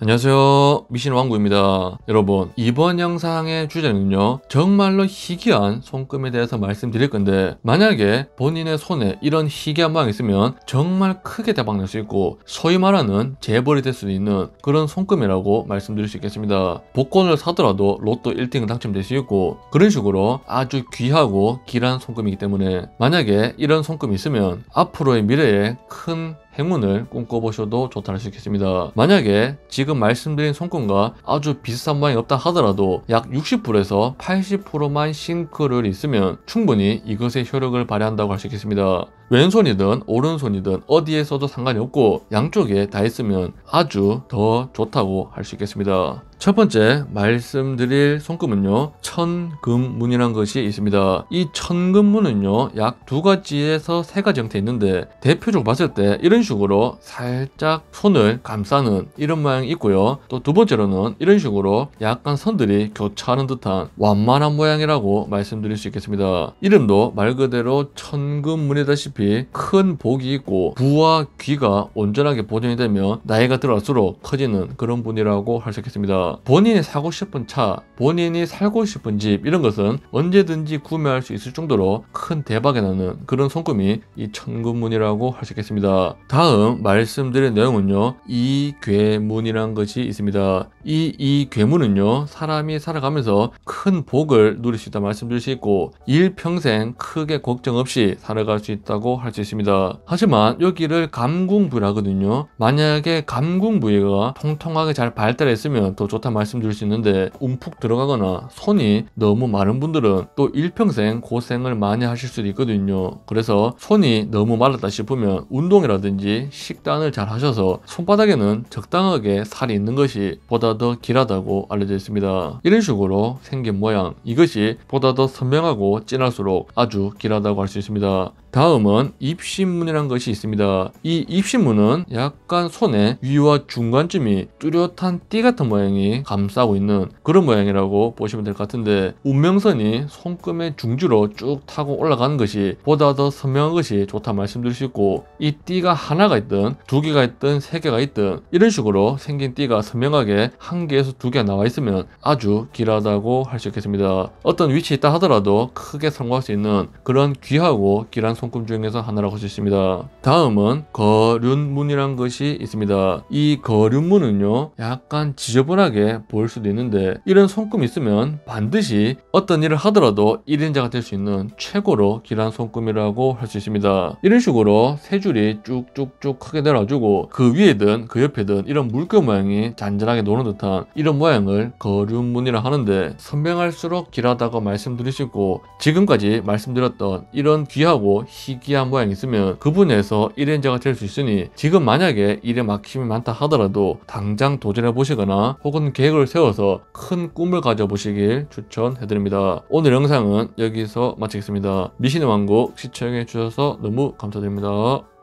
안녕하세요 미신왕구입니다 여러분 이번 영상의 주제는요 정말로 희귀한 손금에 대해서 말씀드릴 건데 만약에 본인의 손에 이런 희귀한 모이 있으면 정말 크게 대박날 수 있고 소위 말하는 재벌이 될 수 있는 그런 손금이라고 말씀드릴 수 있겠습니다 복권을 사더라도 로또 1등 당첨될 수 있고 그런 식으로 아주 귀하고 길한 손금이기 때문에 만약에 이런 손금이 있으면 앞으로의 미래에 큰 행운을 꿈꿔보셔도 좋다는 있겠습니다 만약에 지금 말씀드린 손금과 아주 비슷한 모양이 없다 하더라도 약6 0에서 80%만 싱크를 있으면 충분히 이것의 효력을 발휘한다고 할 수 있겠습니다. 왼손이든 오른손이든 어디에 서도 상관이 없고 양쪽에 다 있으면 아주 더 좋다고 할 수 있겠습니다. 첫 번째 말씀드릴 손금은요 천금문이란 것이 있습니다 이 천금문은요 약 두 가지에서 세 가지 형태 있는데 대표적으로 봤을 때 이런 식으로 살짝 손을 감싸는 이런 모양이 있고요 또 두 번째로는 이런 식으로 약간 선들이 교차하는 듯한 완만한 모양이라고 말씀드릴 수 있겠습니다 이름도 말 그대로 천금문이다시피 큰 복이 있고 부와 귀가 온전하게 보존이 되면 나이가 들어갈수록 커지는 그런 분이라고 할 수 있겠습니다 본인이 사고 싶은 차, 본인이 살고 싶은 집 이런 것은 언제든지 구매할 수 있을 정도로 큰 대박이 나는 그런 손금이 이 천금문이라고 할 수 있겠습니다. 다음 말씀드릴 내용은요. 이 괴문이란 것이 있습니다. 이 이 괴문은요. 사람이 살아가면서 큰 복을 누릴 수 있다 말씀드릴 수 있고 일평생 크게 걱정 없이 살아갈 수 있다고 할 수 있습니다. 하지만 여기를 감궁부라거든요. 만약에 감궁부가 통통하게 잘 발달했으면 더 좋습니다. 좋다 말씀드릴 수 있는데 움푹 들어가거나 손이 너무 많은 분들은 또 일평생 고생을 많이 하실 수도 있거든요. 그래서 손이 너무 말랐다 싶으면 운동이라든지 식단을 잘 하셔서 손바닥에는 적당하게 살이 있는 것이 보다 더 길하다고 알려져 있습니다. 이런 식으로 생긴 모양 이것이 보다 더 선명하고 진할수록 아주 길하다고 할 수 있습니다. 다음은 입신문이란 것이 있습니다. 이 입신문은 약간 손의 위와 중간쯤이 뚜렷한 띠 같은 모양이 감싸고 있는 그런 모양이라고 보시면 될 것 같은데 운명선이 손금의 중주로쭉 타고 올라가는 것이 보다 더 선명한 것이 좋다 말씀드릴 수 있고 이 띠가 하나가 있든 두 개가 있든 세 개가 있든 이런 식으로 생긴 띠가 선명하게 한 개에서 두 개가 나와 있으면 아주 길하다고 할 수 있겠습니다. 어떤 위치에 있다 하더라도 크게 성공할 수 있는 그런 귀하고 길한 손금 중에서 하나라고 할 수 있습니다. 다음은 거륜문이란 것이 있습니다. 이 거륜문은요 약간 지저분하게 보일 수도 있는데 이런 손금 있으면 반드시 어떤 일을 하더라도 1인자가 될 수 있는 최고로 길한 손금이라고 할 수 있습니다. 이런 식으로 세 줄이 쭉쭉쭉 크게 내려가지고 그 위에든 그 옆에든 이런 물결 모양이 잔잔하게 노는 듯한 이런 모양을 거륜문이라 하는데 선명할수록 길하다고 말씀드릴 수고 지금까지 말씀드렸던 이런 귀하고 희귀한 모양이 있으면 그분에서 1인자가 될 수 있으니 지금 만약에 일에 막힘이 많다 하더라도 당장 도전해 보시거나 혹은 계획을 세워서 큰 꿈을 가져보시길 추천해드립니다. 오늘 영상은 여기서 마치겠습니다. 미신의 왕국 시청해 주셔서 너무 감사드립니다.